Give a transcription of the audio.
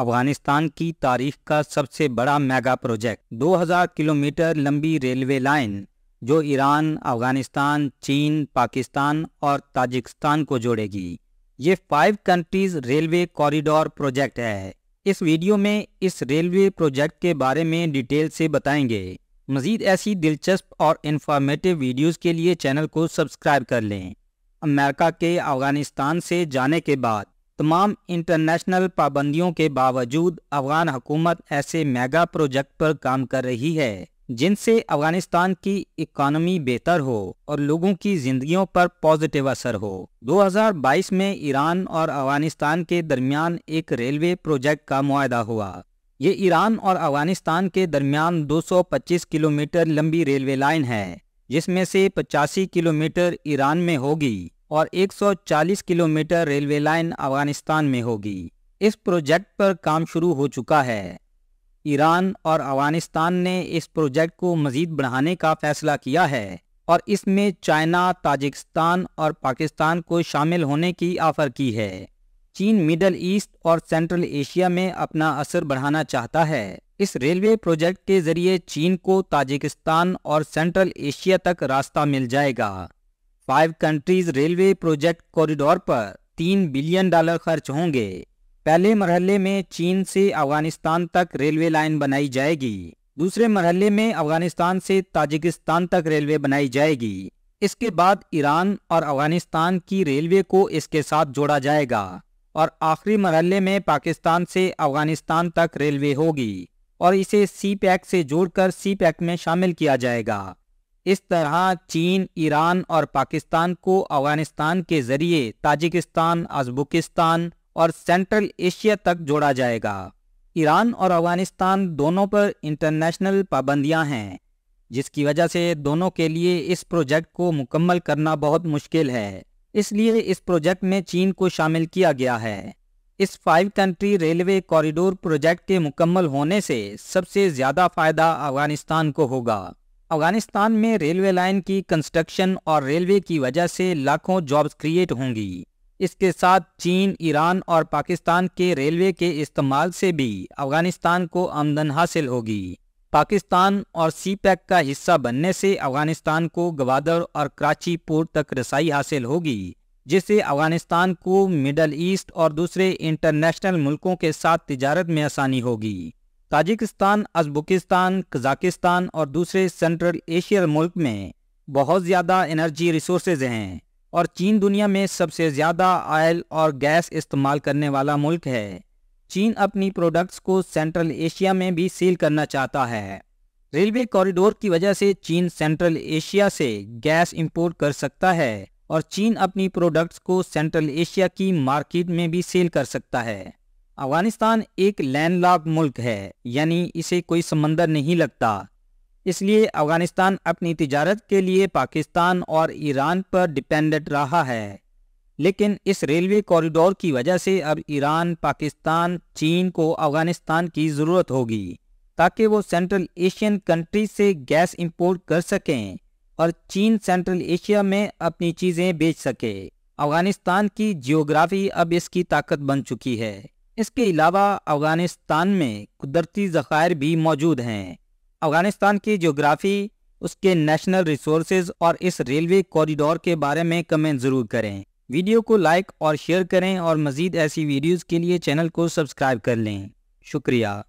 अफगानिस्तान की तारीख का सबसे बड़ा मेगा प्रोजेक्ट 2000 किलोमीटर लंबी रेलवे लाइन जो ईरान अफगानिस्तान चीन पाकिस्तान और ताजिकिस्तान को जोड़ेगी ये five countries railway corridor project है इस वीडियो में इस रेलवे प्रोजेक्ट के बारे में डिटेल से बताएंगे मज़ीद ऐसी दिलचस्प और इन्फॉर्मेटिव वीडियोज़ के लिए चैनल को सब्सक्राइब कर लें अमेरिका के अफगानिस्तान से जाने के बाद तमाम इंटरनेशनल पाबंदियों के बावजूद अफगान हुकूमत ऐसे मेगा प्रोजेक्ट पर काम कर रही है जिनसे अफगानिस्तान की इकोनॉमी बेहतर हो और लोगों की जिंदगियों पर पॉजिटिव असर हो 2022 में ईरान और अफगानिस्तान के दरमियान एक रेलवे प्रोजेक्ट का मुआदा हुआ ये ईरान और अफगानिस्तान के दरमियान 225 किलोमीटर लंबी रेलवे लाइन है जिसमें से पचासी किलोमीटर ईरान में होगी और 140 किलोमीटर रेलवे लाइन अफगानिस्तान में होगी इस प्रोजेक्ट पर काम शुरू हो चुका है ईरान और अफगानिस्तान ने इस प्रोजेक्ट को मजीद बढ़ाने का फैसला किया है और इसमें चाइना ताजिकिस्तान और पाकिस्तान को शामिल होने की ऑफर की है चीन मिडल ईस्ट और सेंट्रल एशिया में अपना असर बढ़ाना चाहता है इस रेलवे प्रोजेक्ट के जरिए चीन को ताजिकिस्तान और सेंट्रल एशिया तक रास्ता मिल जाएगा five countries railway project corridor पर तीन बिलियन डॉलर खर्च होंगे पहले मरहले में चीन से अफगानिस्तान तक रेलवे लाइन बनाई जाएगी दूसरे मरहले में अफगानिस्तान से ताजिकिस्तान तक रेलवे बनाई जाएगी इसके बाद ईरान और अफगानिस्तान की रेलवे को इसके साथ जोड़ा जाएगा और आखिरी मरहले में पाकिस्तान से अफगानिस्तान तक रेलवे होगी और इसे सी पैक से जोड़कर सी पैक में शामिल किया जाएगा इस तरह चीन ईरान और पाकिस्तान को अफगानिस्तान के जरिए ताजिकिस्तान अजबुकिस्तान और सेंट्रल एशिया तक जोड़ा जाएगा ईरान और अफगानिस्तान दोनों पर इंटरनेशनल पाबंदियां हैं जिसकी वजह से दोनों के लिए इस प्रोजेक्ट को मुकम्मल करना बहुत मुश्किल है इसलिए इस प्रोजेक्ट में चीन को शामिल किया गया है इस five country railway corridor project के मुकम्मल होने से सबसे ज़्यादा फ़ायदा अफगानिस्तान को होगा अफगानिस्तान में रेलवे लाइन की कंस्ट्रक्शन और रेलवे की वजह से लाखों जॉब्स क्रिएट होंगी इसके साथ चीन ईरान और पाकिस्तान के रेलवे के इस्तेमाल से भी अफगानिस्तान को आमदन हासिल होगी पाकिस्तान और सी पैक का हिस्सा बनने से अफगानिस्तान को गवादर और कराची पोर्ट तक रसाई हासिल होगी जिससे अफगानिस्तान को मिडल ईस्ट और दूसरे इंटरनेशनल मुल्कों के साथ तजारत में आसानी होगी ताजिकिस्तान अजबुकिस्तान कजाकिस्तान और दूसरे सेंट्रल एशियल मुल्क में बहुत ज़्यादा एनर्जी रिसोर्सेज हैं और चीन दुनिया में सबसे ज़्यादा आयल और गैस इस्तेमाल करने वाला मुल्क है चीन अपनी प्रोडक्ट्स को सेंट्रल एशिया में भी सेल करना चाहता है रेलवे कॉरिडोर की वजह से चीन सेंट्रल एशिया से गैस इंपोर्ट कर सकता है और चीन अपनी प्रोडक्ट्स को सेंट्रल एशिया की मार्केट में भी सेल कर सकता है अफगानिस्तान एक लैंडलॉक मुल्क है यानी इसे कोई समंदर नहीं लगता इसलिए अफगानिस्तान अपनी तजारत के लिए पाकिस्तान और ईरान पर डिपेंडेंट रहा है लेकिन इस रेलवे कॉरिडोर की वजह से अब ईरान पाकिस्तान चीन को अफगानिस्तान की ज़रूरत होगी ताकि वो सेंट्रल एशियन कंट्री से गैस इंपोर्ट कर सकें और चीन सेंट्रल एशिया में अपनी चीज़ें बेच सके अफगानिस्तान की जियोग्राफी अब इसकी ताकत बन चुकी है इसके अलावा अफ़गानिस्तान में कुदरती ज़ख़ायर भी मौजूद हैं अफ़गानिस्तान की जोग्राफ़ी उसके नेशनल रिसोर्स और इस रेलवे कॉरिडोर के बारे में कमेंट ज़रूर करें वीडियो को लाइक और शेयर करें और मज़ीद ऐसी वीडियोज़ के लिए चैनल को सब्सक्राइब कर लें शुक्रिया